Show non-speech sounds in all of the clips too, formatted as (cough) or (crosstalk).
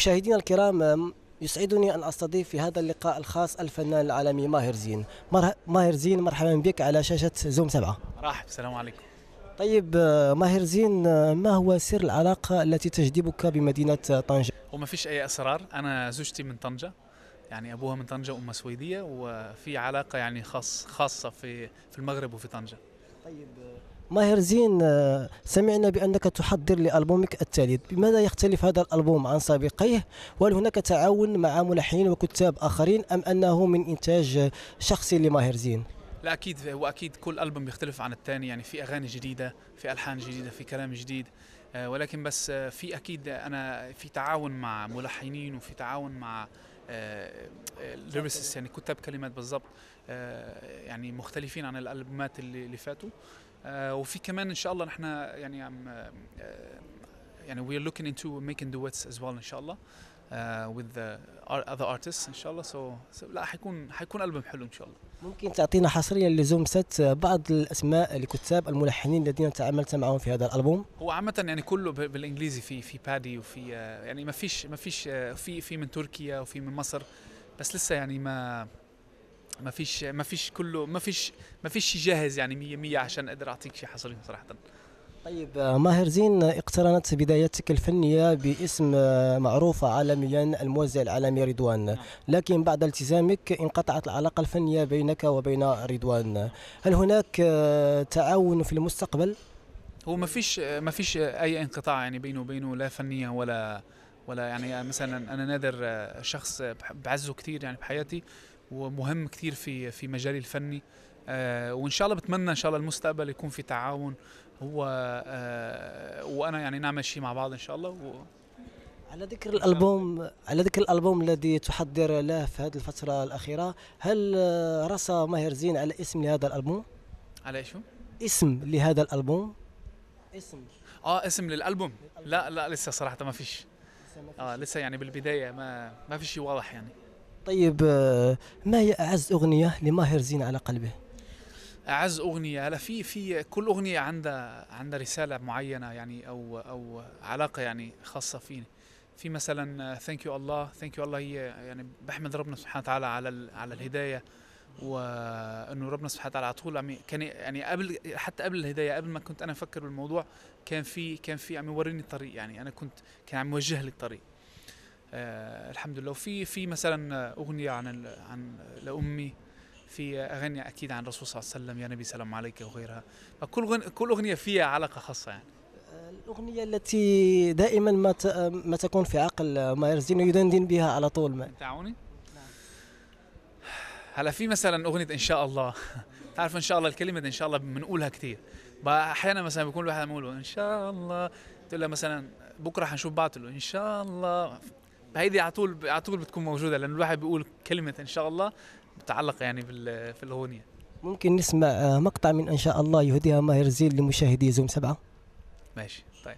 مشاهدينا الكرام يسعدني أن أستضيف في هذا اللقاء الخاص الفنان العالمي ماهر زين ماهر زين مرحبا بك على شاشة زوم سبعة مرحبا السلام عليكم طيب أه، ماهر زين أه، ما هو سر العلاقة التي تجذبك بمدينة طنجة؟ وما فيش أي أسرار أنا زوجتي من طنجة يعني أبوها من طنجة وأمها سويدية وفي علاقة يعني خاص خاصة في في المغرب وفي طنجة طيب أه، ماهر زين آه، سمعنا بأنك تحضر لألبومك الثالث بماذا يختلف هذا الألبوم عن سابقيه وهل هناك تعاون مع ملحنين وكتاب آخرين أم أنه من إنتاج شخصي لماهر زين لا اكيد هو اكيد كل البوم بيختلف عن الثاني يعني في اغاني جديده في الحان جديده في كلام جديد آه، ولكن بس آه، في اكيد انا في تعاون مع ملحنين وفي تعاون مع ليريسس يعني كتاب كلمات بالضبط يعني مختلفين عن الالبومات اللي فاتوا آه، وفي كمان ان شاء الله نحن يعني عم آه، يعني وي ار لوكينج انتو ميكينج دويتس از ويل ان شاء الله وذ اذر ارتست ان شاء الله سو so, لا حيكون حيكون البوم حلو ان شاء الله ممكن تعطينا حصريا لزوم ست بعض الاسماء الكتاب الملحنين الذين تعاملت معهم في هذا الالبوم هو عامه يعني كله بالانجليزي في في بادي وفي آه، يعني ما فيش ما فيش في في من تركيا وفي من مصر بس لسه يعني ما ما فيش ما فيش كله ما فيش ما فيش شيء جاهز يعني 100% عشان اقدر اعطيك شيء حصري صراحه طيب آه، ماهر زين اقترنت بدايتك الفنية باسم آه، معروف عالميا الموزع العالمي رضوان نعم. لكن بعد التزامك انقطعت العلاقة الفنية بينك وبين رضوان هل هناك آه، تعاون في المستقبل؟ هو ما فيش ما فيش اي انقطاع يعني بينه وبينه لا فنيا ولا ولا يعني مثلا انا نادر شخص بعزه كثير يعني بحياتي ومهم كثير في في مجالي الفني آه، وان شاء الله بتمنى ان شاء الله المستقبل يكون في تعاون هو آه، وانا يعني نعمل شيء مع بعض ان شاء الله و... على ذكر الالبوم على ذكر الالبوم الذي تحضر له في هذه الفتره الاخيره هل آه، رسى ماهر زين على اسم لهذا الالبوم على شو اسم لهذا الالبوم اسم اه اسم للالبوم, للألبوم. لا لا لسه صراحه ما فيش اه لسه يعني بالبدايه ما ما في شيء واضح يعني طيب آه، ما هي اعز اغنيه لماهر زين على قلبه؟ اعز اغنيه هلا في في كل اغنيه عندها عندها رساله معينه يعني او او علاقه يعني خاصه فيني في مثلا ثانك يو الله ثانك يو الله هي يعني بحمد ربنا سبحانه وتعالى على على الهدايه وانه ربنا سبحانه وتعالى على طول عم كان يعني قبل حتى قبل الهدايه قبل ما كنت انا افكر بالموضوع كان في كان في عم يوريني الطريق يعني انا كنت كان عم يوجه لي الطريق آه الحمد لله وفي في مثلا اغنيه عن عن لامي في اغاني اكيد عن الرسول صلى الله عليه وسلم يا نبي سلام عليك وغيرها فكل كل اغنيه فيها علاقه خاصه يعني الأغنية التي دائما ما ما تكون في عقل ما يرزين يدندن بها على طول ما تعوني؟ هلا في مثلا أغنية إن شاء الله (laughs) تعرف إن شاء الله الكلمة إن شاء الله بنقولها كثير أحيانا مثلا بيكون الواحد عم إن شاء الله تقول له مثلا بكره حنشوف بعض تقول له إن شاء الله هيدي على طول على طول بتكون موجوده لانه الواحد بيقول كلمه ان شاء الله بتعلق يعني في الاغنيه ممكن نسمع آه، مقطع من ان شاء الله يهديها ماهر زين لمشاهدي زوم سبعه ماشي طيب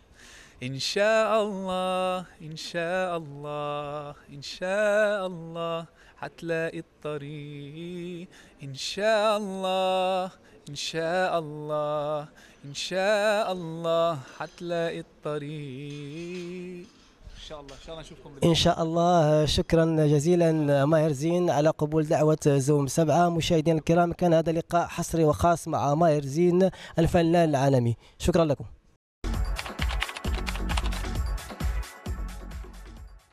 إن شاء الله إن شاء الله إن شاء الله حتلاقي الطريق إن شاء الله إن شاء الله إن شاء الله حتلاقي الطريق الله ان شاء الله نشوفكم الله شكرا جزيلا ماهر زين على قبول دعوه زوم سبعه مشاهدينا الكرام كان هذا لقاء حصري وخاص مع ماهر زين الفنان العالمي شكرا لكم